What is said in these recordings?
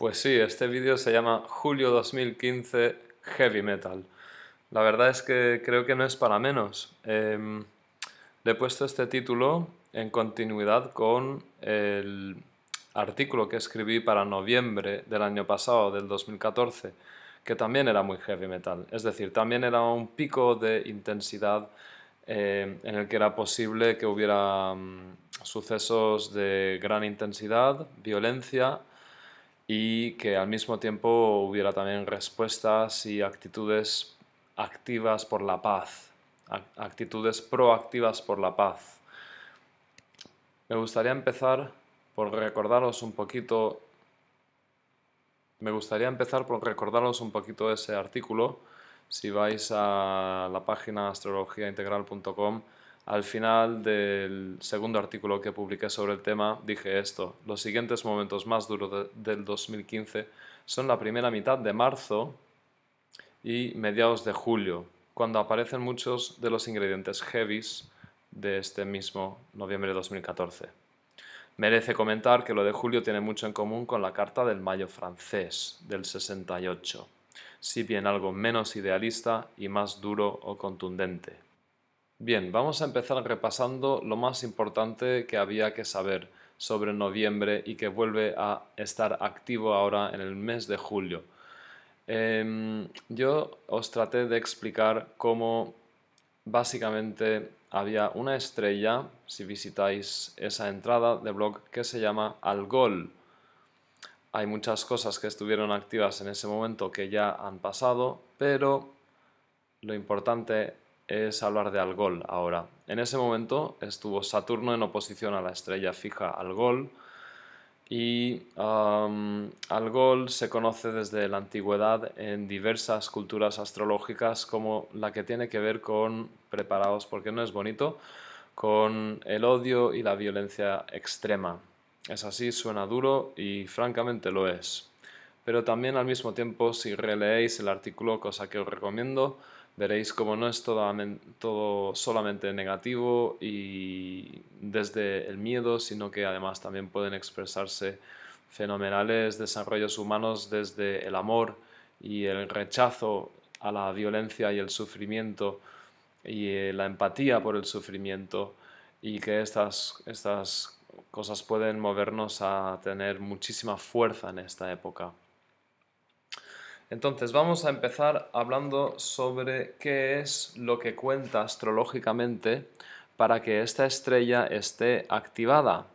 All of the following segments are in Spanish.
Pues sí, este vídeo se llama Julio 2015 Heavy Metal. La verdad es que creo que no es para menos. Em, le he puesto este título en continuidad con el artículo que escribí para noviembre del año pasado, del 2014, que también era muy heavy metal. Es decir, también era un pico de intensidad em, en el que era posible que hubiera mm, sucesos de gran intensidad, violencia y que al mismo tiempo hubiera también respuestas y actitudes activas por la paz, actitudes proactivas por la paz. Me gustaría empezar por recordaros un poquito me gustaría empezar por recordaros un poquito ese artículo. Si vais a la página astrologiaintegral.com al final del segundo artículo que publiqué sobre el tema dije esto, los siguientes momentos más duros del 2015 son la primera mitad de marzo y mediados de julio, cuando aparecen muchos de los ingredientes heavies de este mismo noviembre de 2014. Merece comentar que lo de julio tiene mucho en común con la carta del mayo francés del 68, si bien algo menos idealista y más duro o contundente. Bien, vamos a empezar repasando lo más importante que había que saber sobre noviembre y que vuelve a estar activo ahora en el mes de julio. Em, yo os traté de explicar cómo básicamente había una estrella, si visitáis esa entrada de blog, que se llama Algol. Hay muchas cosas que estuvieron activas en ese momento que ya han pasado, pero lo importante es hablar de Algol ahora. En ese momento estuvo Saturno en oposición a la estrella fija Algol y Algol se conoce desde la antigüedad en diversas culturas astrológicas como la que tiene que ver con, preparados porque no es bonito, con el odio y la violencia extrema. Es así, suena duro y francamente lo es. Pero también al mismo tiempo, si releéis el artículo, cosa que os recomiendo, Veréis cómo no es todo, solamente negativo y desde el miedo, sino que además también pueden expresarse fenomenales desarrollos humanos desde el amor y el rechazo a la violencia y el sufrimiento y eh, la empatía por el sufrimiento y que estas cosas pueden movernos a tener muchísima fuerza en esta época. Entonces, vamos a empezar hablando sobre qué es lo que cuenta astrológicamente para que esta estrella esté activada.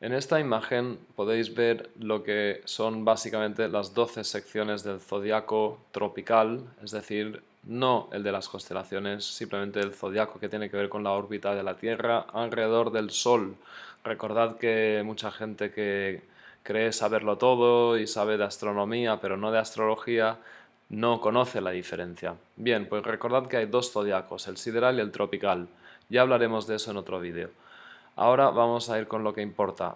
En esta imagen podéis ver lo que son básicamente las 12 secciones del zodiaco tropical, es decir, no el de las constelaciones, simplemente el zodiaco que tiene que ver con la órbita de la Tierra alrededor del Sol. Recordad que mucha gente que cree saberlo todo y sabe de astronomía, pero no de astrología, no conoce la diferencia. Bien, pues recordad que hay dos zodiacos, el sideral y el tropical. Ya hablaremos de eso en otro vídeo. Ahora vamos a ir con lo que importa.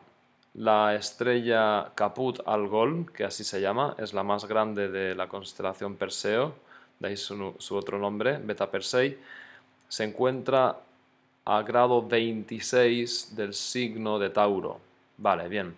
La estrella Caput Algol, que así se llama, es la más grande de la constelación Perseo, de su, su otro nombre, Beta Persei, se encuentra a grado 26 del signo de Tauro. Vale, bien.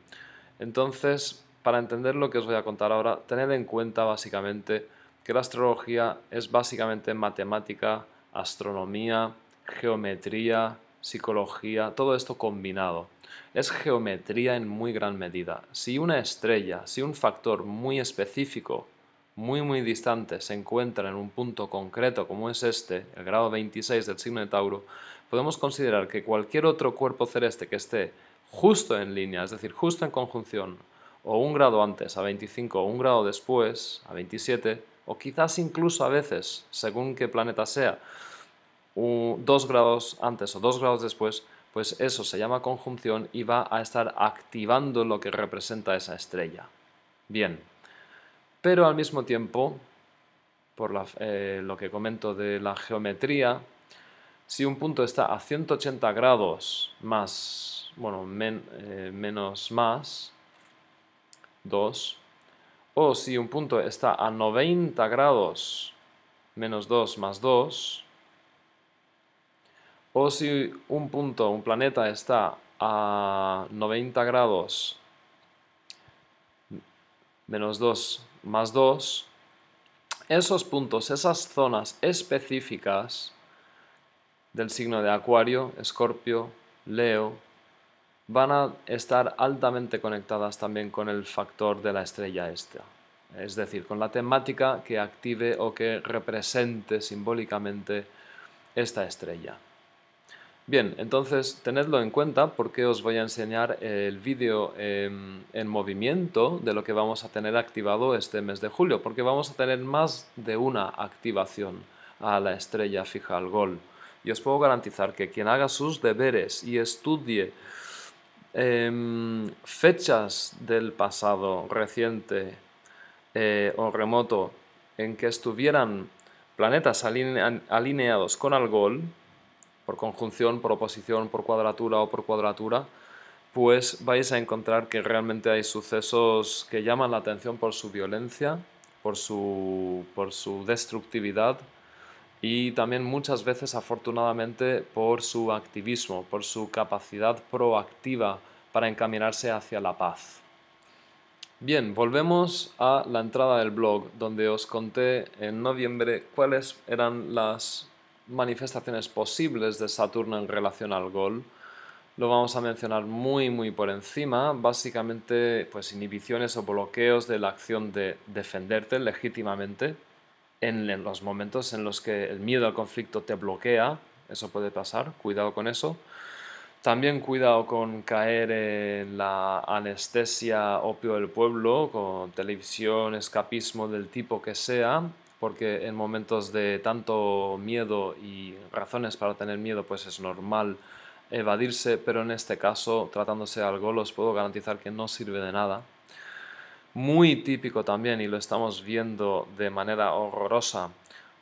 Entonces, para entender lo que os voy a contar ahora, tened en cuenta básicamente que la astrología es básicamente matemática, astronomía, geometría, psicología, todo esto combinado. Es geometría en muy gran medida. Si una estrella, si un factor muy específico, muy muy distante, se encuentra en un punto concreto como es este, el grado 26 del signo de Tauro, podemos considerar que cualquier otro cuerpo celeste que esté justo en línea, es decir, justo en conjunción, o un grado antes, a 25, o un grado después, a 27, o quizás incluso a veces, según qué planeta sea, dos grados antes o dos grados después, pues eso se llama conjunción y va a estar activando lo que representa esa estrella. Bien, pero al mismo tiempo, por eh, lo que comento de la geometría, si un punto está a 180 grados más, bueno, eh, menos más 2, o si un punto está a 90 grados menos 2 más 2, o si un punto, un planeta está a 90 grados menos 2 más 2, esos puntos, esas zonas específicas del signo de Acuario, Escorpio, Leo, van a estar altamente conectadas también con el factor de la estrella esta. Es decir, con la temática que active o que represente simbólicamente esta estrella. Bien, entonces tenedlo en cuenta porque os voy a enseñar el vídeo en, en, movimiento de lo que vamos a tener activado este mes de julio, porque vamos a tener más de una activación a la estrella fija al gol. Y os puedo garantizar que quien haga sus deberes y estudie em, fechas del pasado reciente eh, o remoto en que estuvieran planetas alineados con gol... por conjunción, por oposición, por cuadratura o por cuadratura, pues vais a encontrar que realmente hay sucesos que llaman la atención por su violencia, por su, por su destructividad, y también muchas veces afortunadamente por su activismo, por su capacidad proactiva para encaminarse hacia la paz. Bien, volvemos a la entrada del blog, donde os conté en noviembre cuáles eran las manifestaciones posibles de Saturno en relación al gol. Lo vamos a mencionar muy muy por encima, básicamente pues inhibiciones o bloqueos de la acción de defenderte legítimamente, en, los momentos en los que el miedo al conflicto te bloquea, eso puede pasar, cuidado con eso. También cuidado con caer en la anestesia opio del pueblo, con televisión, escapismo del tipo que sea, porque en momentos de tanto miedo y razones para tener miedo, pues es normal evadirse, pero en este caso, tratándose de algo, os puedo garantizar que no sirve de nada, muy típico también, y lo estamos viendo de manera horrorosa,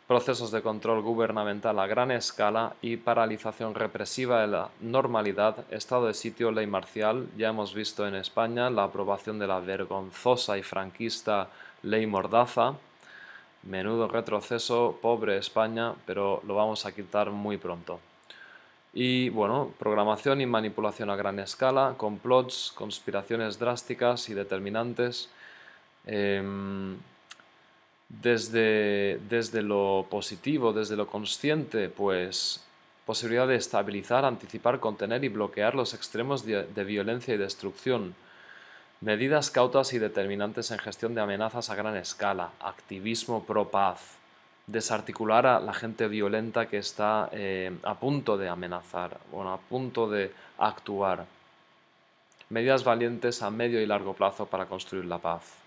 procesos de control gubernamental a gran escala y paralización represiva de la normalidad, estado de sitio, ley marcial. Ya hemos visto en España la aprobación de la vergonzosa y franquista ley mordaza. Menudo retroceso, pobre España, pero lo vamos a quitar muy pronto. Y bueno, programación y manipulación a gran escala, complots, conspiraciones drásticas y determinantes, Em, desde, lo positivo, desde lo consciente, pues posibilidad de estabilizar, anticipar, contener y bloquear los extremos de, violencia y destrucción. Medidas cautas y determinantes en gestión de amenazas a gran escala. Activismo pro paz. Desarticular a la gente violenta que está em, a punto de amenazar, o a punto de actuar. Medidas valientes a medio y largo plazo para construir la paz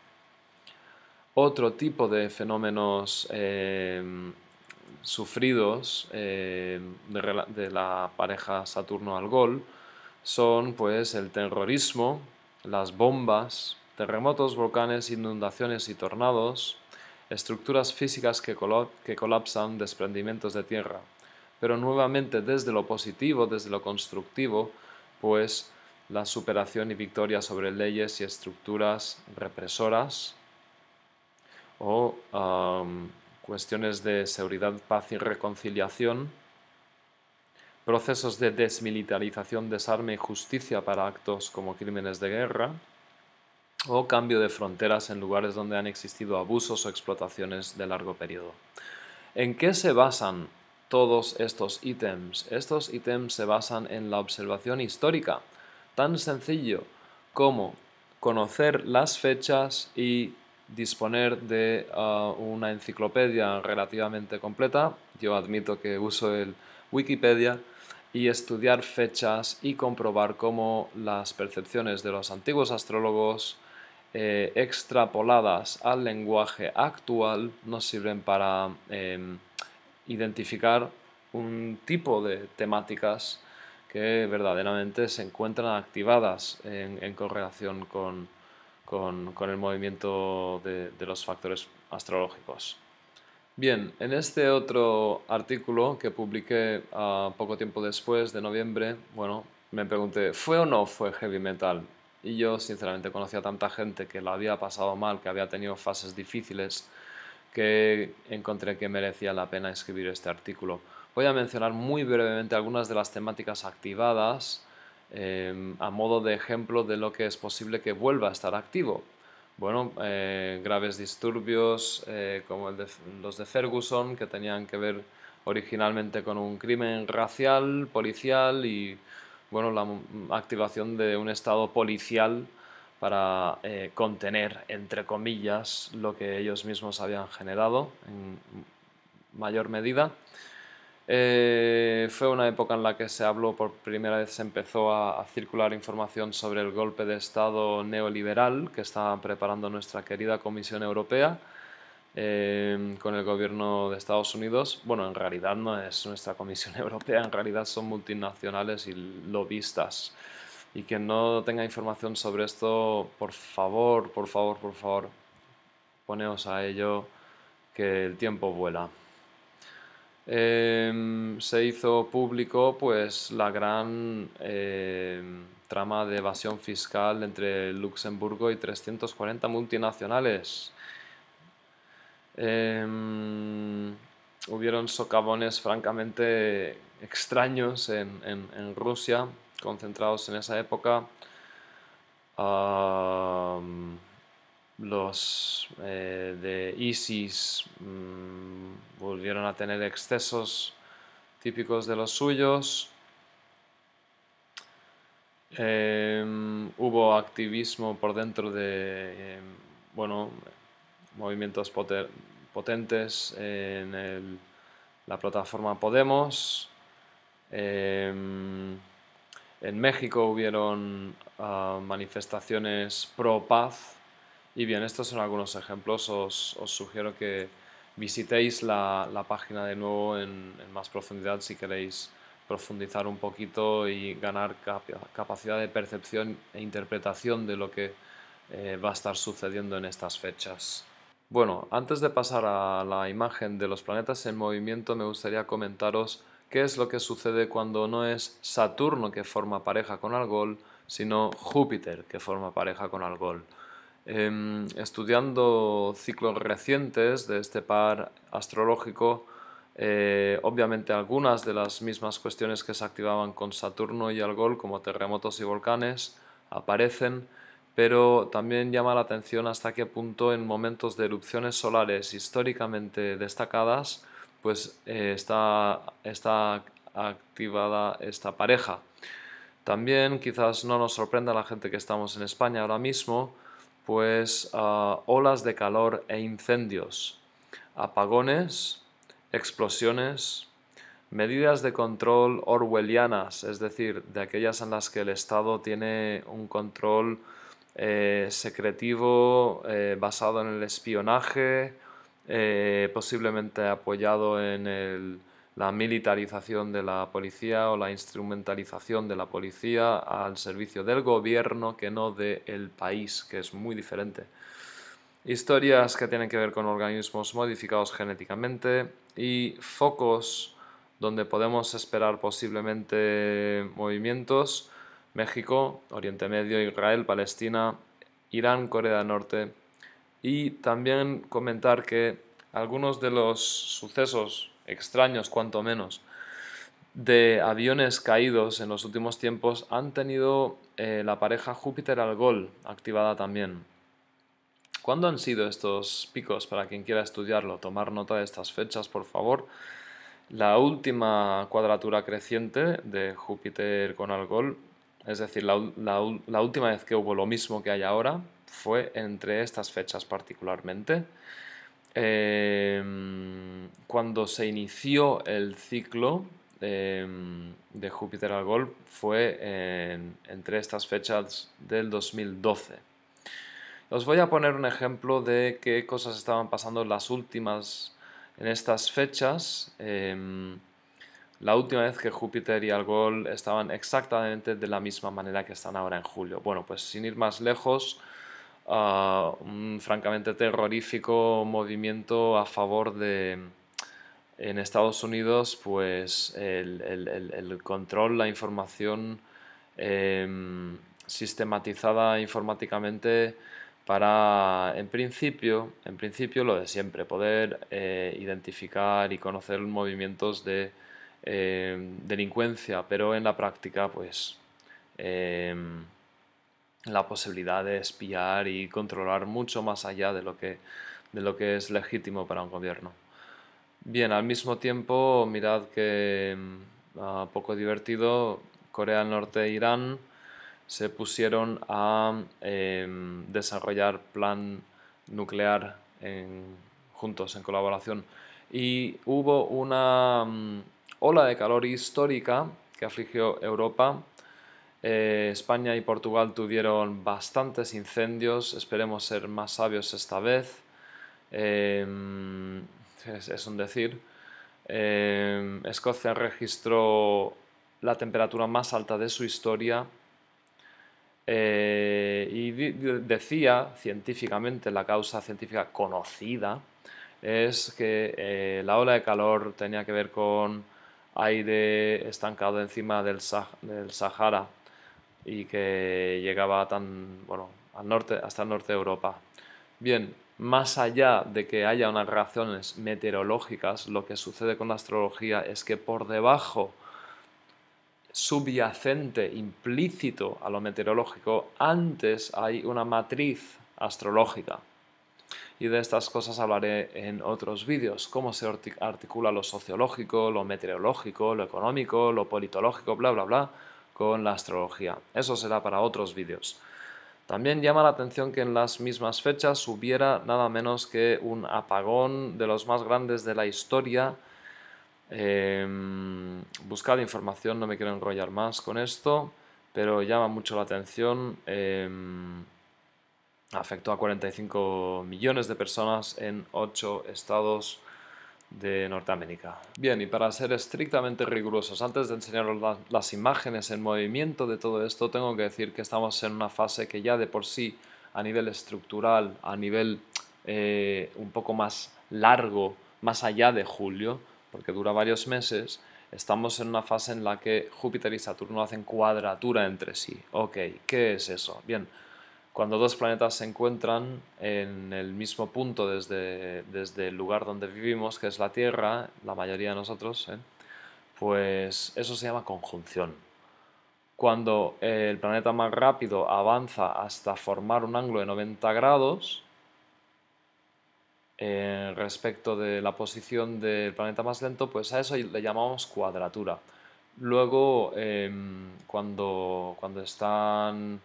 otro tipo de fenómenos em, sufridos em, de, la pareja Saturno-Algol son pues el terrorismo, las bombas, terremotos, volcanes, inundaciones y tornados, estructuras físicas que, que colapsan, desprendimientos de tierra. Pero nuevamente desde lo positivo, desde lo constructivo, pues la superación y victoria sobre leyes y estructuras represoras, o cuestiones de seguridad, paz y reconciliación, procesos de desmilitarización, desarme y justicia para actos como crímenes de guerra, o cambio de fronteras en lugares donde han existido abusos o explotaciones de largo periodo. ¿En qué se basan todos estos ítems? Estos ítems se basan en la observación histórica, tan sencillo como conocer las fechas y disponer de ah, una enciclopedia relativamente completa, yo admito que uso el Wikipedia, y estudiar fechas y comprobar cómo las percepciones de los antiguos astrólogos eh, extrapoladas al lenguaje actual nos sirven para em, identificar un tipo de temáticas que verdaderamente se encuentran activadas en correlación con, con, el movimiento de, los factores astrológicos. Bien, en este otro artículo que publiqué ah, poco tiempo después, de noviembre, bueno, me pregunté, ¿fue o no fue heavy metal? Y yo, sinceramente, conocía a tanta gente que la había pasado mal, que había tenido fases difíciles, que encontré que merecía la pena escribir este artículo. Voy a mencionar muy brevemente algunas de las temáticas activadas Em, a modo de ejemplo de lo que es posible que vuelva a estar activo. Bueno, eh, graves disturbios eh, como los de Ferguson, que tenían que ver originalmente con un crimen racial, policial y bueno, la activación de un estado policial para eh, contener, entre comillas, lo que ellos mismos habían generado en mayor medida. Eh, fue una época en la que se habló por primera vez, se empezó a, circular información sobre el golpe de Estado neoliberal que está preparando nuestra querida Comisión Europea eh, con el gobierno de Estados Unidos. Bueno, en realidad no es nuestra Comisión Europea, en realidad son multinacionales y lobistas. Y quien no tenga información sobre esto, por favor, por favor, por favor, poneos a ello que el tiempo vuela. Em, se hizo público pues la gran eh, trama de evasión fiscal entre Luxemburgo y 340 multinacionales. Em, hubieron socavones francamente extraños en, Rusia, concentrados en esa época los eh, de ISIS mm, volvieron a tener excesos típicos de los suyos. Em, hubo activismo por dentro de em, bueno, movimientos potentes en la plataforma Podemos. Em, en México hubieron ah, manifestaciones pro paz y bien, estos son algunos ejemplos. Os, sugiero que visitéis la, página de nuevo en, más profundidad si queréis profundizar un poquito y ganar capacidad de percepción e interpretación de lo que eh, va a estar sucediendo en estas fechas. Bueno, antes de pasar a la imagen de los planetas en movimiento, me gustaría comentaros qué es lo que sucede cuando no es Saturno que forma pareja con Algol, sino Júpiter que forma pareja con Algol. Em, estudiando ciclos recientes de este par astrológico, eh, obviamente algunas de las mismas cuestiones que se activaban con Saturno y Algol, como terremotos y volcanes, aparecen, pero también llama la atención hasta qué punto en momentos de erupciones solares históricamente destacadas, pues eh, está, está activada esta pareja. También quizás no nos sorprenda a la gente que estamos en España ahora mismo, pues a olas de calor e incendios, apagones, explosiones, medidas de control orwellianas, es decir, de aquellas en las que el Estado tiene un control eh, secretivo eh, basado en el espionaje, eh, posiblemente apoyado en el la militarización de la policía o la instrumentalización de la policía al servicio del gobierno que no del el país, que es muy diferente. Historias que tienen que ver con organismos modificados genéticamente y focos donde podemos esperar posiblemente movimientos, México, Oriente Medio, Israel, Palestina, Irán, Corea del Norte. Y también comentar que algunos de los sucesos extraños cuanto menos, de aviones caídos en los últimos tiempos han tenido eh, la pareja Júpiter-Algol activada también. ¿Cuándo han sido estos picos? Para quien quiera estudiarlo, tomar nota de estas fechas, por favor. La última cuadratura creciente de Júpiter con Algol, es decir, la última vez que hubo lo mismo que hay ahora, fue entre estas fechas particularmente. Em, cuando se inició el ciclo em, de Júpiter al Gol fue entre estas fechas del 2012. Os voy a poner un ejemplo de qué cosas estaban pasando en las últimas, en estas fechas. Em, la última vez que Júpiter y Gol estaban exactamente de la misma manera que están ahora en julio. Bueno, pues sin ir más lejos, Ah, un francamente terrorífico movimiento a favor de, en Estados Unidos, pues el, control, la información em, sistematizada informáticamente para, en principio, en principio lo de siempre, poder eh, identificar y conocer movimientos de em, delincuencia, pero en la práctica, pues em, la posibilidad de espiar y controlar mucho más allá de lo que, de lo que es legítimo para un gobierno. Bien, al mismo tiempo, mirad que mm, poco divertido, Corea del Norte e Irán se pusieron a em, desarrollar plan nuclear juntos, en colaboración. Y hubo una mm, ola de calor histórica que afligió Europa eh, España y Portugal tuvieron bastantes incendios, esperemos ser más sabios esta vez, em, es, un decir. Em, Escocia registró la temperatura más alta de su historia eh, y decía científicamente, la causa científica conocida, es que eh, la ola de calor tenía que ver con aire estancado encima del Sahara y que llegaba tan, al norte, hasta el norte de Europa. Bien, más allá de que haya unas reacciones meteorológicas, lo que sucede con la astrología es que por debajo, subyacente, implícito a lo meteorológico, antes hay una matriz astrológica. Y de estas cosas hablaré en otros vídeos, cómo se articula lo sociológico, lo meteorológico, lo económico, lo politológico, bla, bla, bla, con la astrología. Eso será para otros vídeos. También llama la atención que en las mismas fechas hubiera nada menos que un apagón de los más grandes de la historia. Eh, buscad información, no me quiero enrollar más con esto, pero llama mucho la atención. Em, afectó a 45 millones de personas en 8 estados de Norteamérica. Bien, y para ser estrictamente rigurosos, antes de enseñaros las imágenes en movimiento de todo esto, tengo que decir que estamos en una fase que ya de por sí, a nivel estructural, a nivel eh, un poco más largo, más allá de julio, porque dura varios meses, estamos en una fase en la que Júpiter y Saturno hacen cuadratura entre sí. Ok, ¿qué es eso? Bien, cuando dos planetas se encuentran en el mismo punto desde, desde el lugar donde vivimos, que es la Tierra, la mayoría de nosotros, ¿eh? pues eso se llama conjunción. Cuando el planeta más rápido avanza hasta formar un ángulo de 90 grados eh, respecto de la posición del planeta más lento, pues a eso le llamamos cuadratura. Luego, em, cuando, cuando están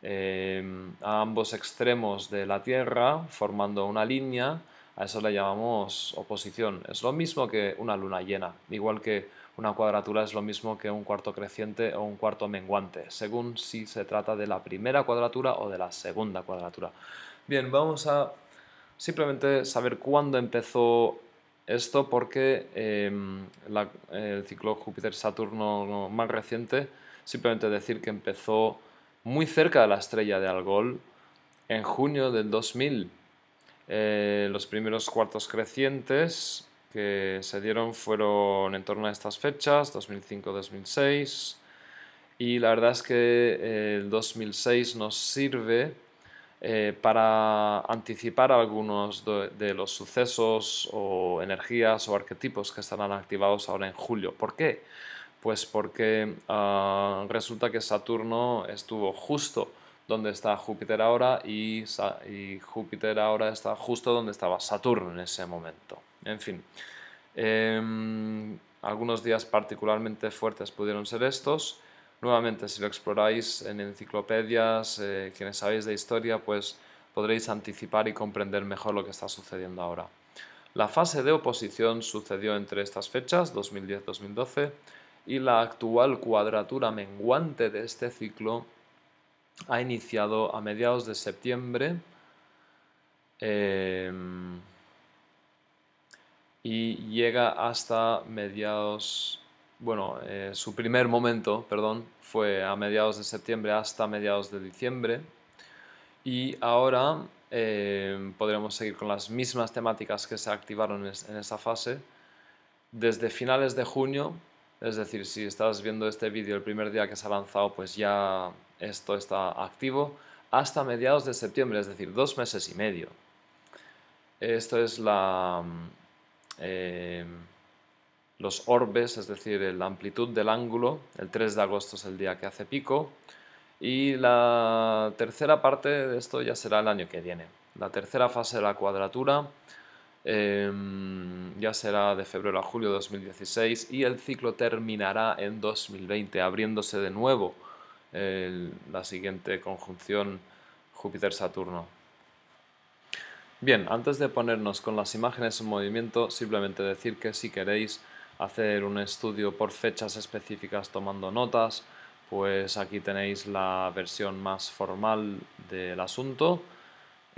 Em, a ambos extremos de la Tierra, formando una línea, a eso le llamamos oposición. Es lo mismo que una luna llena, igual que una cuadratura es lo mismo que un cuarto creciente o un cuarto menguante, según si se trata de la primera cuadratura o de la segunda cuadratura. Bien, vamos a simplemente saber cuándo empezó esto porque em, el ciclo Júpiter-Saturno más reciente, simplemente decir que empezó muy cerca de la estrella de Algol en junio del 2000. Eh, los primeros cuartos crecientes que se dieron fueron en torno a estas fechas, 2005-2006, y la verdad es que eh, el 2006 nos sirve eh, para anticipar algunos de, de, los sucesos o energías o arquetipos que estarán activados ahora en julio. ¿Por qué? Pues porque ah, resulta que Saturno estuvo justo donde está Júpiter ahora y, Júpiter ahora está justo donde estaba Saturno en ese momento. En fin, em, algunos días particularmente fuertes pudieron ser estos. Nuevamente, si lo exploráis en enciclopedias, eh, quienes sabéis de historia, pues podréis anticipar y comprender mejor lo que está sucediendo ahora. La fase de oposición sucedió entre estas fechas, 2010-2012, y la actual cuadratura menguante de este ciclo ha iniciado a mediados de septiembre em, y llega hasta mediados, bueno, eh, su primer momento, perdón, fue a mediados de septiembre hasta mediados de diciembre y ahora em, podremos seguir con las mismas temáticas que se activaron en esa fase desde finales de junio es decir, si estás viendo este vídeo el primer día que se ha lanzado, pues ya esto está activo hasta mediados de septiembre, es decir, dos meses y medio. Esto es la, eh, los orbes, es decir, la amplitud del ángulo. El 3 de agosto es el día que hace pico. Y la tercera parte de esto ya será el año que viene. La tercera fase de la cuadratura Em, ya será de febrero a julio de 2016 y el ciclo terminará en 2020, abriéndose de nuevo la siguiente conjunción Júpiter-Saturno. Bien, antes de ponernos con las imágenes en movimiento, simplemente decir que si queréis hacer un estudio por fechas específicas tomando notas, pues aquí tenéis la versión más formal del asunto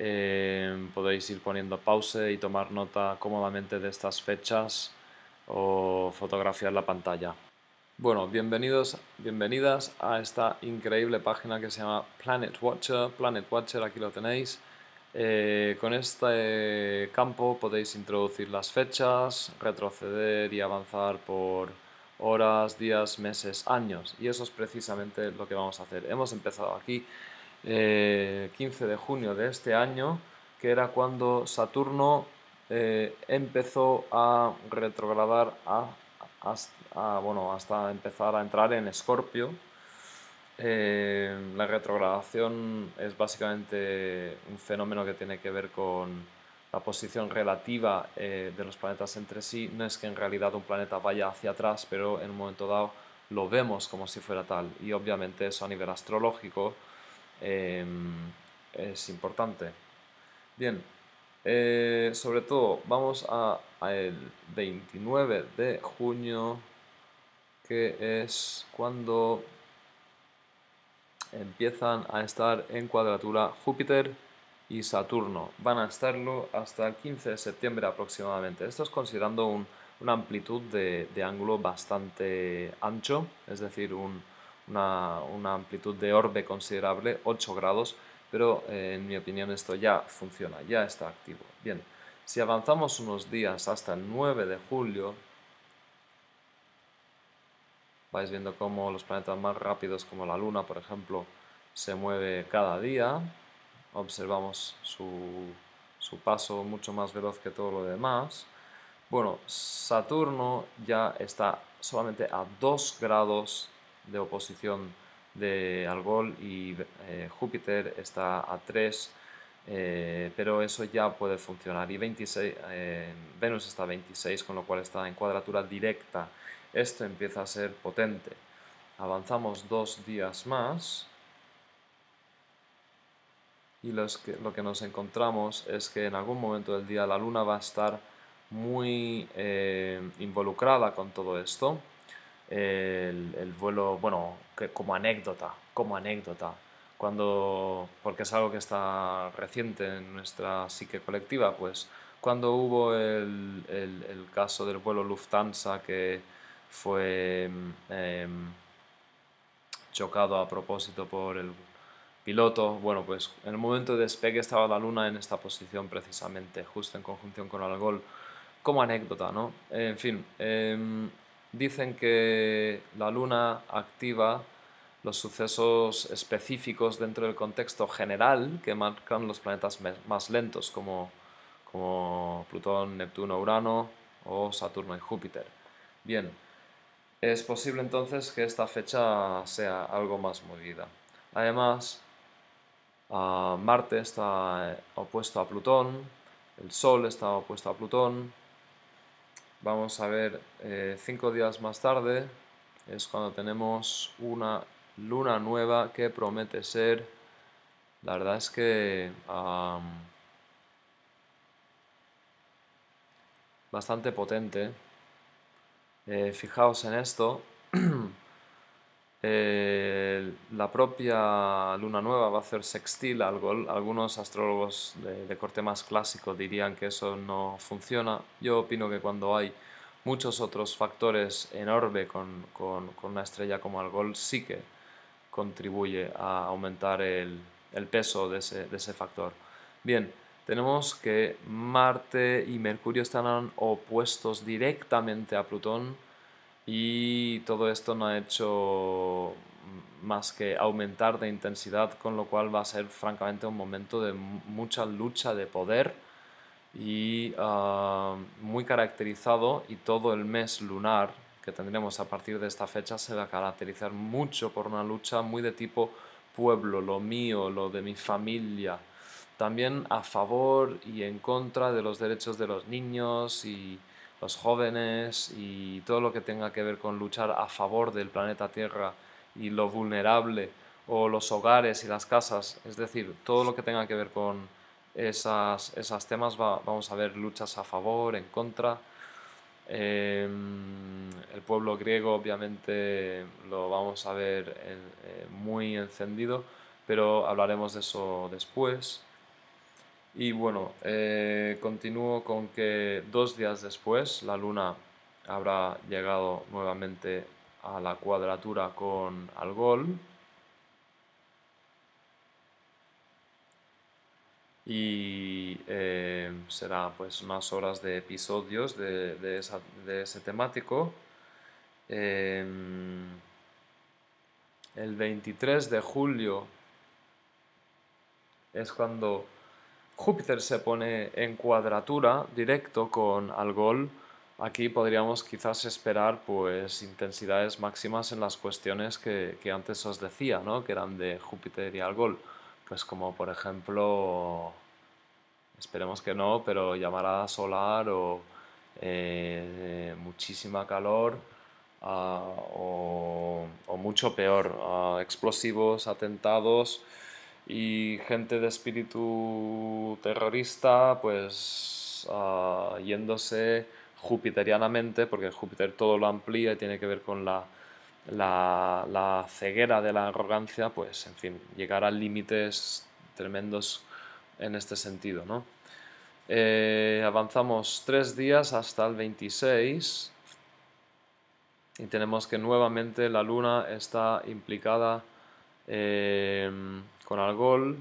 Em, podéis ir poniendo pause y tomar nota cómodamente de estas fechas o fotografiar la pantalla. Bueno, bienvenidos, bienvenidas a esta increíble página que se llama Planet Watcher. Planet Watcher, aquí lo tenéis. Eh, con este campo podéis introducir las fechas, retroceder y avanzar por horas, días, meses, años. Y eso es precisamente lo que vamos a hacer. Hemos empezado aquí 15 eh, de junio de este año, que era cuando Saturno eh, empezó a retrogradar hasta empezar a entrar en Escorpio. Eh, la retrogradación es básicamente un fenómeno que tiene que ver con la posición relativa de los planetas entre sí. No es que en realidad un planeta vaya hacia atrás, pero en un momento dado lo vemos como si fuera tal. Y obviamente eso a nivel astrológico Em, es importante. Bien, eh, sobre todo vamos a, el 29 de junio, que es cuando empiezan a estar en cuadratura Júpiter y Saturno. Van a estarlo hasta el 15 de septiembre aproximadamente. Esto es considerando una amplitud de ángulo bastante ancho, es decir, un, una, amplitud de orbe considerable, 8 grados, pero eh, en mi opinión esto ya funciona, ya está activo. Bien, si avanzamos unos días hasta el 9 de julio, vais viendo cómo los planetas más rápidos como la Luna, por ejemplo, se mueve cada día, observamos su, su paso mucho más veloz que todo lo demás. Bueno, Saturno ya está solamente a 2 grados de oposición de gol y eh, Júpiter está a 3, eh, pero eso ya puede funcionar. Y 26, eh, Venus está a 26, con lo cual está en cuadratura directa. Esto empieza a ser potente. Avanzamos dos días más y lo que nos encontramos es que en algún momento del día la Luna va a estar muy involucrada con todo esto el, vuelo, bueno, que, como anécdota, como anécdota, cuando, porque es algo que está reciente en nuestra psique colectiva, pues cuando hubo el, el, caso del vuelo Lufthansa que fue em, chocado a propósito por el piloto, bueno, pues en el momento de despegue estaba la luna en esta posición precisamente, justo en conjunción con el gol como anécdota, ¿no? en fin, em, dicen que la luna activa los sucesos específicos dentro del contexto general que marcan los planetas más lentos, como, Plutón, Neptuno, Urano o Saturno y Júpiter. Bien, es posible entonces que esta fecha sea algo más movida. Además, ah, Marte está opuesto a Plutón, el Sol está opuesto a Plutón, vamos a ver eh, cinco días más tarde, es cuando tenemos una luna nueva que promete ser, la verdad es que bastante potente. Eh, fijaos en esto, Eh, la propia luna nueva va a hacer sextil al gol Algunos astrólogos de, corte más clásico dirían que eso no funciona. Yo opino que cuando hay muchos otros factores en orbe con, una estrella como gol sí que contribuye a aumentar el, peso de ese, factor. Bien, tenemos que Marte y Mercurio están opuestos directamente a Plutón y todo esto no ha hecho más que aumentar de intensidad, con lo cual va a ser francamente un momento de mucha lucha de poder y ah, muy caracterizado y todo el mes lunar que tendremos a partir de esta fecha se va a caracterizar mucho por una lucha muy de tipo pueblo, lo mío, lo de mi familia, también a favor y en contra de los derechos de los niños y los jóvenes y todo lo que tenga que ver con luchar a favor del planeta Tierra y lo vulnerable o los hogares y las casas, es decir, todo lo que tenga que ver con esas, temas vamos a ver luchas a favor, en contra. Em, el pueblo griego obviamente lo vamos a ver eh, eh, muy encendido, pero hablaremos de eso después. Y bueno, eh, continúo con que dos días después la Luna habrá llegado nuevamente a la cuadratura con Algol. Y eh, será pues unas horas de episodios de, de, ese temático. Em, el 23 de julio es cuando Júpiter se pone en cuadratura directo con Algol. Aquí podríamos quizás esperar pues intensidades máximas en las cuestiones que, antes os decía, ¿no? que eran de Júpiter y Algol. Pues como por ejemplo, esperemos que no, pero llamarada solar o eh, muchísima calor ah, o, mucho peor, ah, explosivos, atentados y gente de espíritu terrorista, pues ah, yéndose jupiterianamente, porque Júpiter todo lo amplía y tiene que ver con la, la, ceguera de la arrogancia, pues en fin, llegar a límites tremendos en este sentido, ¿no? Eh, avanzamos tres días hasta el 26 y tenemos que nuevamente la luna está implicada con em, con alcohol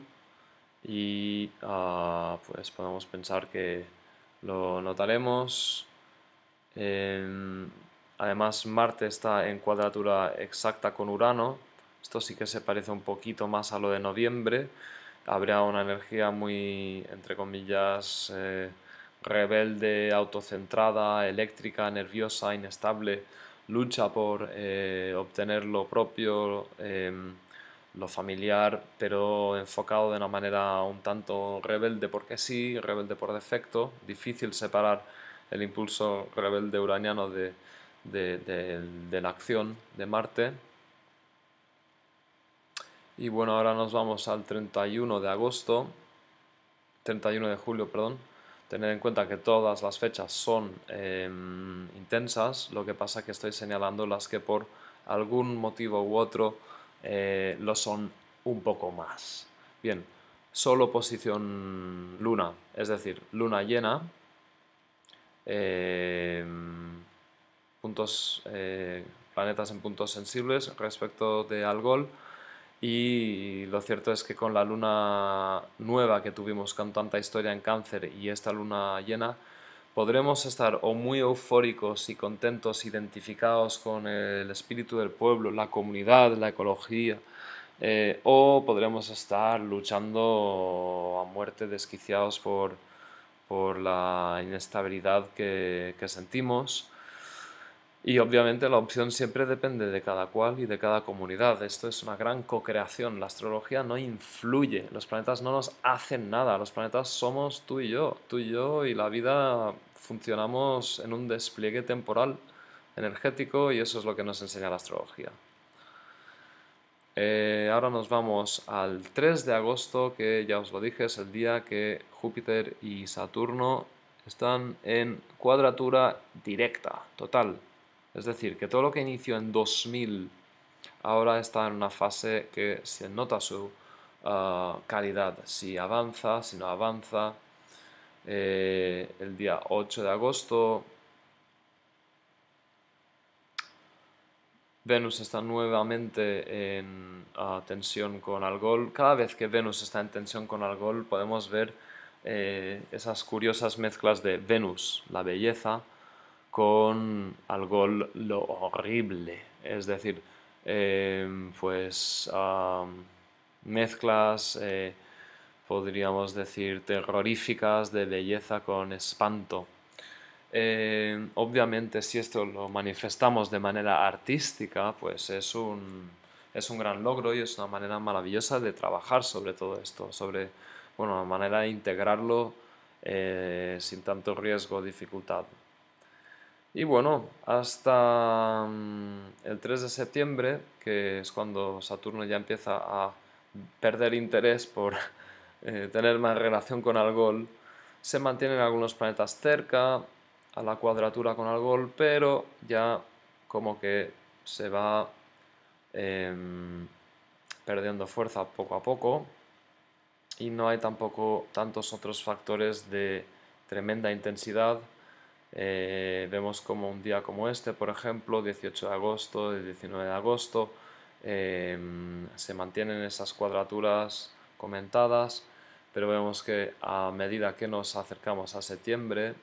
y ah, pues podemos pensar que lo notaremos. Em, además Marte está en cuadratura exacta con Urano, esto sí que se parece un poquito más a lo de noviembre, habrá una energía muy, entre comillas, eh, rebelde, autocentrada, eléctrica, nerviosa, inestable, lucha por eh, obtener lo propio, em, lo familiar, pero enfocado de una manera un tanto rebelde porque sí, rebelde por defecto, difícil separar el impulso rebelde uraniano de, la acción de Marte. Y bueno, ahora nos vamos al 31 de agosto, 31 de julio, perdón, tener en cuenta que todas las fechas son em, intensas, lo que pasa que estoy señalando las que por algún motivo u otro eh, lo son un poco más. Bien, solo posición luna, es decir, luna llena, eh, puntos, eh, planetas en puntos sensibles respecto de Algol. Y lo cierto es que con la luna nueva que tuvimos con tanta historia en cáncer y esta luna llena, Podremos estar o muy eufóricos y contentos, identificados con el espíritu del pueblo, la comunidad, la ecología, eh, o podremos estar luchando a muerte, desquiciados por, por la inestabilidad que, que sentimos. Y obviamente la opción siempre depende de cada cual y de cada comunidad. Esto es una gran co-creación. La astrología no influye. Los planetas no nos hacen nada. Los planetas somos tú y yo. Tú y yo y la vida funcionamos en un despliegue temporal energético y eso es lo que nos enseña la astrología. Eh, ahora nos vamos al 3 de agosto, que ya os lo dije, es el día que Júpiter y Saturno están en cuadratura directa, total. Es decir, que todo lo que inició en 2000 ahora está en una fase que se nota su ah, calidad, si avanza, si no avanza, eh, el día 8 de agosto. Venus está nuevamente en ah, tensión con Algol. Cada vez que Venus está en tensión con Algol podemos ver eh, esas curiosas mezclas de Venus, la belleza, con Algol, lo horrible. Es decir, eh, pues ah, mezclas podríamos decir, terroríficas, de belleza con espanto. Eh, obviamente, si esto lo manifestamos de manera artística, pues es un, es un gran logro y es una manera maravillosa de trabajar sobre todo esto, sobre bueno, una manera de integrarlo eh, sin tanto riesgo o dificultad. Y bueno, hasta mm, el 3 de septiembre, que es cuando Saturno ya empieza a perder interés por eh, tener más relación con Algol. Se mantienen algunos planetas cerca a la cuadratura con Algol, pero ya como que se va em, perdiendo fuerza poco a poco y no hay tampoco tantos otros factores de tremenda intensidad. Eh, vemos como un día como este, por ejemplo, 18 de agosto, 19 de agosto, em, se mantienen esas cuadraturas comentadas, pero vemos que a medida que nos acercamos a septiembre,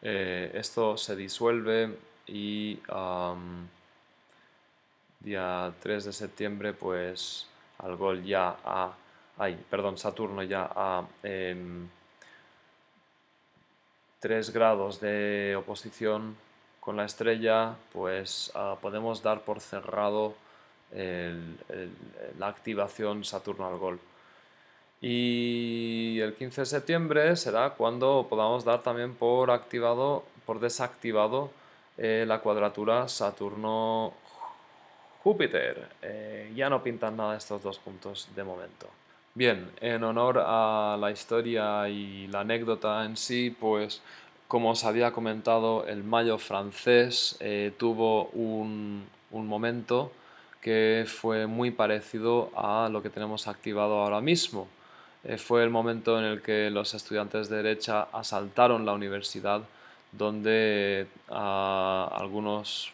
eh, esto se disuelve y día 3 de septiembre, pues gol ya a ay, perdón, Saturno ya a 3 em, grados de oposición con la estrella, pues ah, podemos dar por cerrado la activación Saturno al Gol. Y el 15 de septiembre será cuando podamos dar también por activado, por desactivado eh, la cuadratura Saturno-Júpiter. Eh, ya no pintan nada estos dos puntos de momento. Bien, en honor a la historia y la anécdota en sí, pues como os había comentado, el mayo francés eh, tuvo un, un momento que fue muy parecido a lo que tenemos activado ahora mismo. Eh, fue el momento en el que los estudiantes de derecha asaltaron la universidad, donde eh, algunos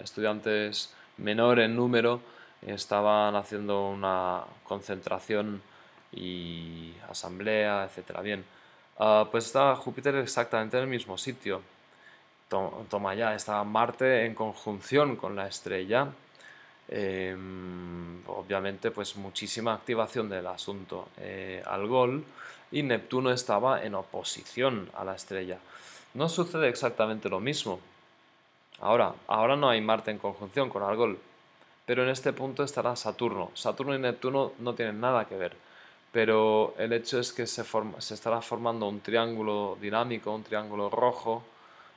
estudiantes menor en número estaban haciendo una concentración y asamblea, etc. Bien, ah, pues está Júpiter exactamente en el mismo sitio. Toma ya, estaba Marte en conjunción con la estrella Em, obviamente, pues muchísima activación del asunto eh, al gol y Neptuno estaba en oposición a la estrella. No sucede exactamente lo mismo. Ahora, ahora no hay Marte en conjunción con gol pero en este punto estará Saturno. Saturno y Neptuno no tienen nada que ver, pero el hecho es que se, se estará formando un triángulo dinámico, un triángulo rojo,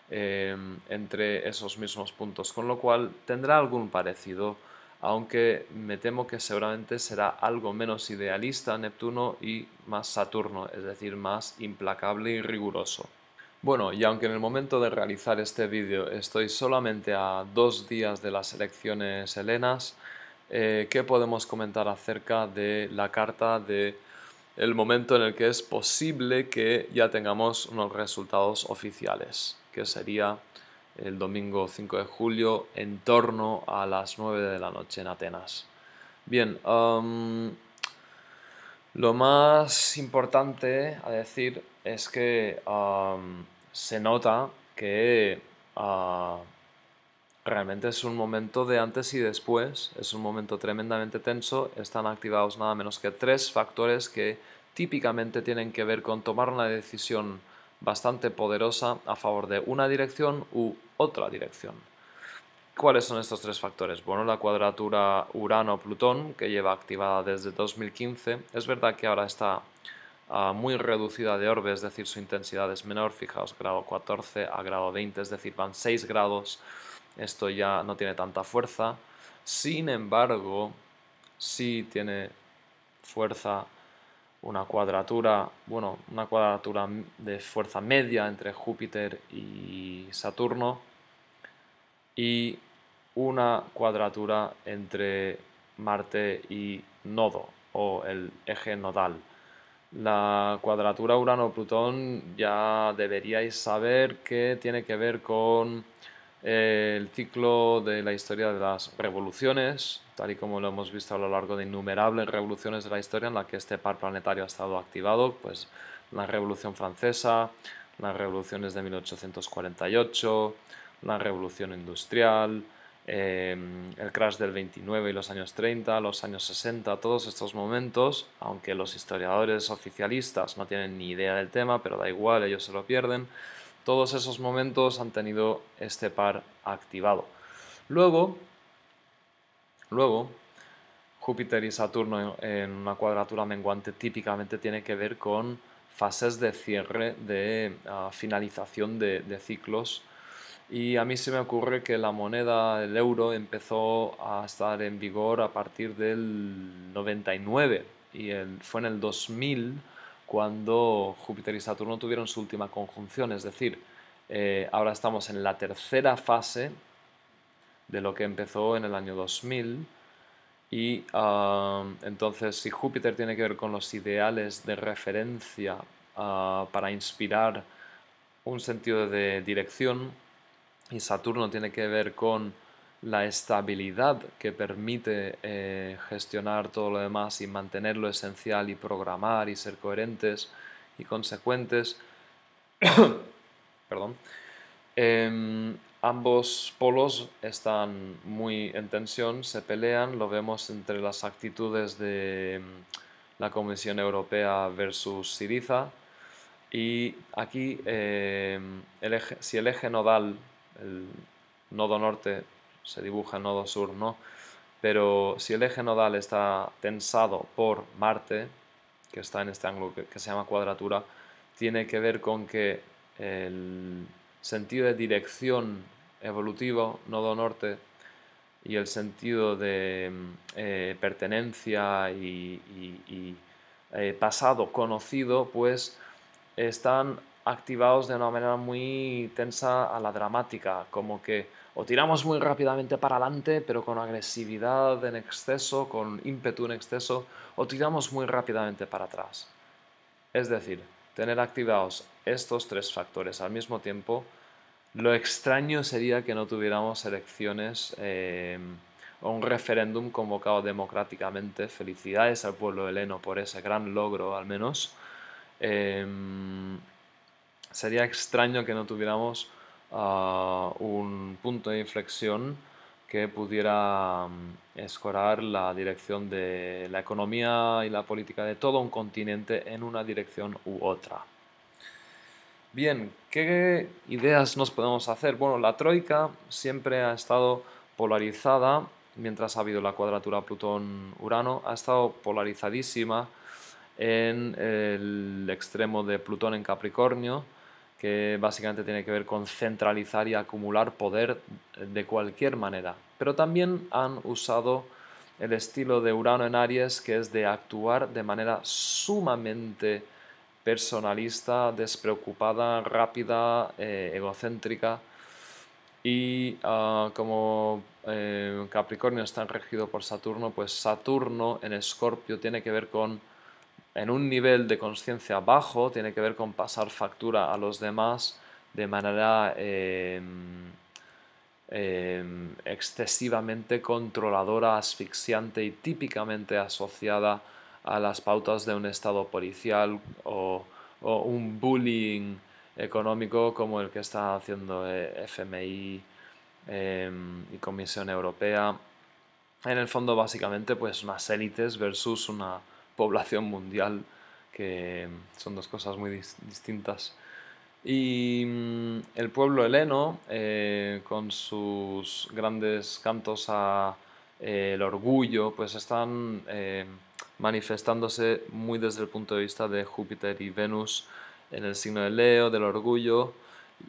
em, entre esos mismos puntos, con lo cual tendrá algún parecido aunque me temo que seguramente será algo menos idealista Neptuno y más Saturno, es decir, más implacable y riguroso. Bueno, y aunque en el momento de realizar este vídeo estoy solamente a dos días de las elecciones helenas, eh, ¿qué podemos comentar acerca de la carta de el momento en el que es posible que ya tengamos unos resultados oficiales, que sería el domingo 5 de julio en torno a las 9 de la noche en Atenas. Bien, um, lo más importante a decir es que um, se nota que uh, realmente es un momento de antes y después, es un momento tremendamente tenso, están activados nada menos que tres factores que típicamente tienen que ver con tomar una decisión bastante poderosa a favor de una dirección u otra dirección. ¿Cuáles son estos tres factores? Bueno, la cuadratura Urano-Plutón, que lleva activada desde 2015, es verdad que ahora está ah, muy reducida de orbe, es decir, su intensidad es menor, fijaos, grado 14 a grado 20, es decir, van 6 grados, esto ya no tiene tanta fuerza, sin embargo, sí tiene fuerza una cuadratura, bueno, una cuadratura de fuerza media entre Júpiter y Saturno, y una cuadratura entre Marte y Nodo o el eje nodal. La cuadratura Urano-Plutón ya deberíais saber que tiene que ver con eh, el ciclo de la historia de las revoluciones, tal y como lo hemos visto a lo largo de innumerables revoluciones de la historia en la que este par planetario ha estado activado, pues la Revolución Francesa, las revoluciones de 1848, la revolución industrial, em, el crash del 29 y los años 30, los años 60, todos estos momentos, aunque los historiadores oficialistas no tienen ni idea del tema, pero da igual, ellos se lo pierden, todos esos momentos han tenido este par activado. Luego, luego Júpiter y Saturno en una cuadratura menguante típicamente tiene que ver con fases de cierre, de ah, finalización de ciclos y a mí se me ocurre que la moneda, el euro, empezó a estar en vigor a partir del 99 y fue en el 2000 cuando Júpiter y Saturno tuvieron su última conjunción, es decir, eh, ahora estamos en la tercera fase de lo que empezó en el año 2000 y ah, entonces si Júpiter tiene que ver con los ideales de referencia ah, para inspirar un sentido de dirección, y Saturno tiene que ver con la estabilidad que permite eh, gestionar todo lo demás y mantener lo esencial y programar y ser coherentes y consecuentes. Perdón. Em, ambos polos están muy en tensión, se pelean, lo vemos entre las actitudes de em, la Comisión Europea versus Siriza. Y aquí, em, si el eje nodal el nodo norte se dibuja nodo sur, ¿no? Pero si el eje nodal está tensado por Marte, que está en este ángulo que, se llama cuadratura, tiene que ver con que el sentido de dirección evolutivo, nodo norte, y el sentido de eh, pertenencia y, eh, pasado conocido, pues están activados de una manera muy tensa a la dramática, como que o tiramos muy rápidamente para adelante, pero con agresividad en exceso, con ímpetu en exceso, o tiramos muy rápidamente para atrás. Es decir, tener activados estos tres factores al mismo tiempo, lo extraño sería que no tuviéramos elecciones em, o un referéndum convocado democráticamente. Felicidades al pueblo heleno por ese gran logro, al menos. Em, sería extraño que no tuviéramos ah, un punto de inflexión que pudiera mm, escorar la dirección de la economía y la política de todo un continente en una dirección u otra. Bien, ¿qué ideas nos podemos hacer? Bueno, la troika siempre ha estado polarizada, mientras ha habido la cuadratura Plutón-Urano, ha estado polarizadísima en el extremo de Plutón en Capricornio, que básicamente tiene que ver con centralizar y acumular poder eh, de cualquier manera. Pero también han usado el estilo de Urano en Aries, que es de actuar de manera sumamente personalista, despreocupada, rápida, eh, egocéntrica. Y ah, como eh, Capricornio está regido por Saturno, pues Saturno en Escorpio tiene que ver con en un nivel de conciencia bajo, tiene que ver con pasar factura a los demás de manera em, em, excesivamente controladora, asfixiante y típicamente asociada a las pautas de un estado policial o, un bullying económico como el que está haciendo eh, FMI em, y Comisión Europea. En el fondo, básicamente, pues unas élites versus una población mundial, que son dos cosas muy distintas. Y mm, el pueblo heleno, eh, con sus grandes cantos a eh, el orgullo, pues están eh, manifestándose muy desde el punto de vista de Júpiter y Venus en el signo de Leo, del orgullo,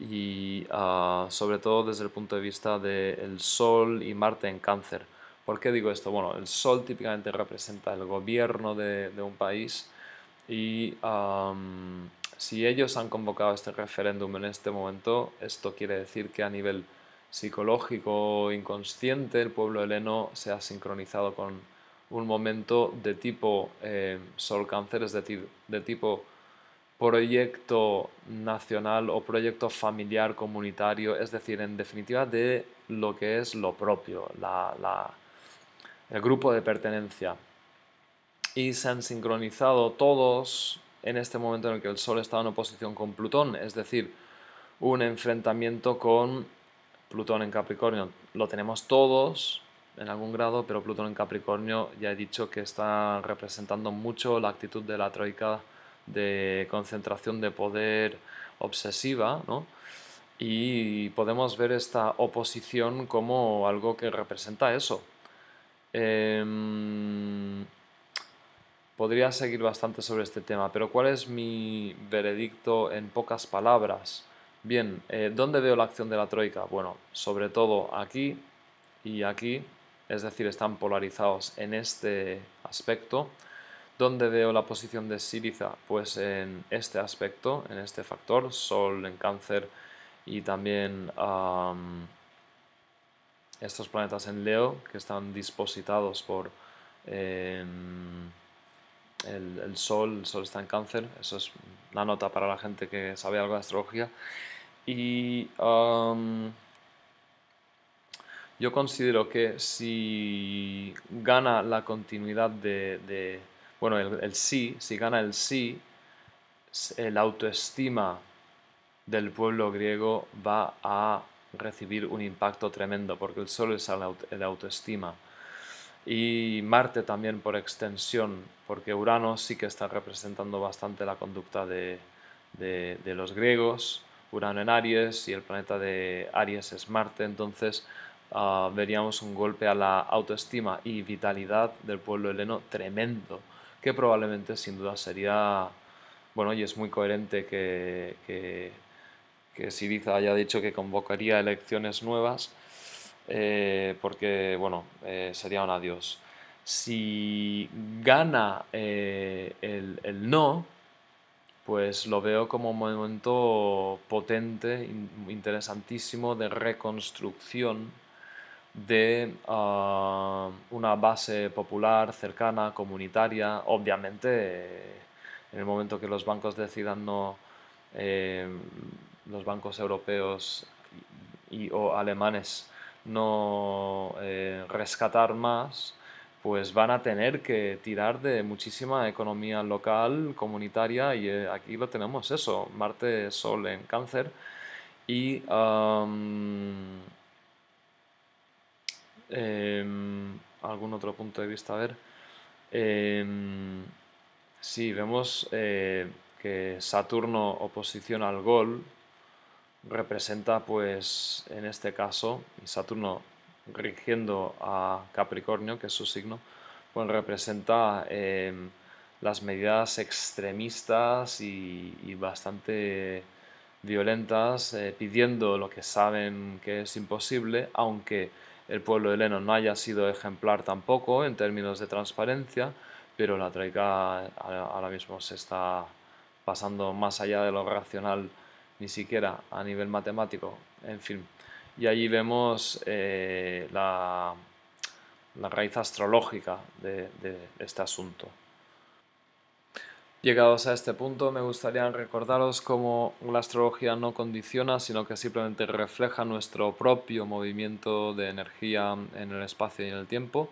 y ah, sobre todo desde el punto de vista del Sol y Marte en cáncer. ¿Por qué digo esto? Bueno, el sol típicamente representa el gobierno de, un país y si ellos han convocado este referéndum en este momento, esto quiere decir que a nivel psicológico inconsciente el pueblo heleno se ha sincronizado con un momento de tipo eh, sol cáncer, es decir, de tipo proyecto nacional o proyecto familiar comunitario, es decir, en definitiva de lo que es lo propio, la el grupo de pertenencia. Y se han sincronizado todos en este momento en el que el Sol estaba en oposición con Plutón, es decir, un enfrentamiento con Plutón en Capricornio. Lo tenemos todos en algún grado, pero Plutón en Capricornio ya he dicho que está representando mucho la actitud de la troika de concentración de poder obsesiva, ¿no? Y podemos ver esta oposición como algo que representa eso, Em, podría seguir bastante sobre este tema, pero ¿cuál es mi veredicto en pocas palabras? Bien, eh, ¿dónde veo la acción de la Troika? Bueno, sobre todo aquí y aquí, es decir, están polarizados en este aspecto. ¿Dónde veo la posición de Siriza? Pues en este aspecto, en este factor, Sol en cáncer y también estos planetas en Leo, que están dispositados por em, el, Sol, el Sol está en cáncer, eso es una nota para la gente que sabe algo de astrología. Y yo considero que si gana la continuidad de, bueno, el, el, sí, si gana el sí, el autoestima del pueblo griego va a recibir un impacto tremendo, porque el Sol es el, autoestima. Y Marte también por extensión, porque Urano sí que está representando bastante la conducta de, los griegos. Urano en Aries y el planeta de Aries es Marte, entonces ah, veríamos un golpe a la autoestima y vitalidad del pueblo heleno tremendo, que probablemente sin duda sería, bueno, y es muy coherente que que Siriza haya dicho que convocaría elecciones nuevas, eh, porque, bueno, eh, sería un adiós. Si gana eh, el, no, pues lo veo como un momento potente, interesantísimo de reconstrucción de ah, una base popular, cercana, comunitaria. Obviamente, en el momento que los bancos decidan no eh, los bancos europeos y, o alemanes no eh, rescatar más, pues van a tener que tirar de muchísima economía local, comunitaria, y eh, aquí lo tenemos eso, Marte, Sol en cáncer, y em, algún otro punto de vista, a ver. Em, sí, vemos eh, que Saturno oposición al Gol, representa pues en este caso Saturno rigiendo a Capricornio, que es su signo, pues representa em, las medidas extremistas y, bastante violentas, eh, pidiendo lo que saben que es imposible, aunque el pueblo heleno no haya sido ejemplar tampoco en términos de transparencia, pero la troika ahora mismo se está pasando más allá de lo racional ni siquiera a nivel matemático, en fin. Y allí vemos eh, la, raíz astrológica de, este asunto. Llegados a este punto, me gustaría recordaros cómo la astrología no condiciona, sino que simplemente refleja nuestro propio movimiento de energía en el espacio y en el tiempo.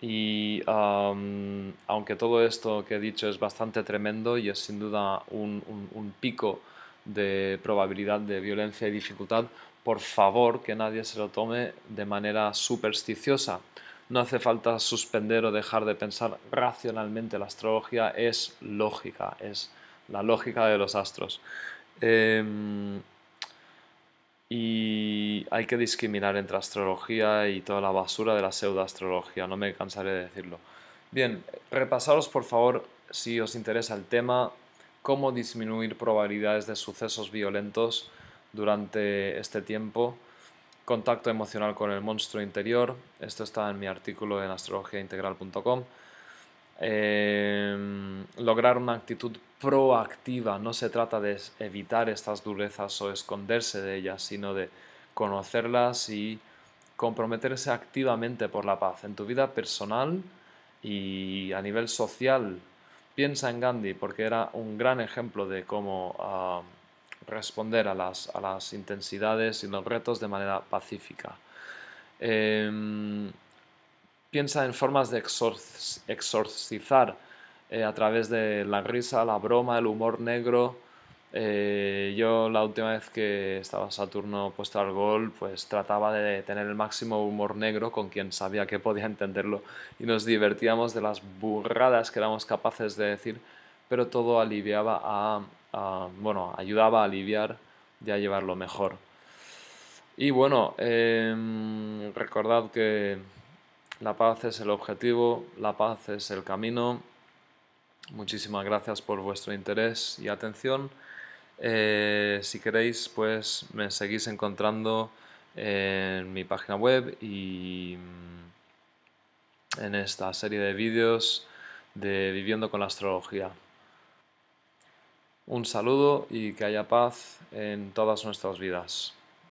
Y aunque todo esto que he dicho es bastante tremendo y es sin duda un, un pico de probabilidad de violencia y dificultad, por favor que nadie se lo tome de manera supersticiosa. No hace falta suspender o dejar de pensar racionalmente. La astrología es lógica, es la lógica de los astros. Em, y hay que discriminar entre astrología y toda la basura de la pseudoastrología, no me cansaré de decirlo. Bien, repasaros por favor si os interesa el tema, cómo disminuir probabilidades de sucesos violentos durante este tiempo, contacto emocional con el monstruo interior, esto está en mi artículo en astrologiaintegral.com, eh, lograr una actitud proactiva, no se trata de evitar estas durezas o esconderse de ellas, sino de conocerlas y comprometerse activamente por la paz en tu vida personal y a nivel social Piensa en Gandhi porque era un gran ejemplo de cómo ah, responder a las, intensidades y los retos de manera pacífica. Em, piensa en formas de exorcizar eh, a través de la risa, la broma, el humor negro, eh, yo la última vez que estaba Saturno puesto al gol, pues trataba de tener el máximo humor negro con quien sabía que podía entenderlo y nos divertíamos de las burradas que éramos capaces de decir, pero todo aliviaba a, bueno, ayudaba a aliviar y a llevarlo mejor. Y bueno, em, recordad que la paz es el objetivo, la paz es el camino. Muchísimas gracias por vuestro interés y atención. Eh, si queréis, pues me seguís encontrando en mi página web y mm, en esta serie de vídeos de Viviendo con la Astrología. Un saludo y que haya paz en todas nuestras vidas.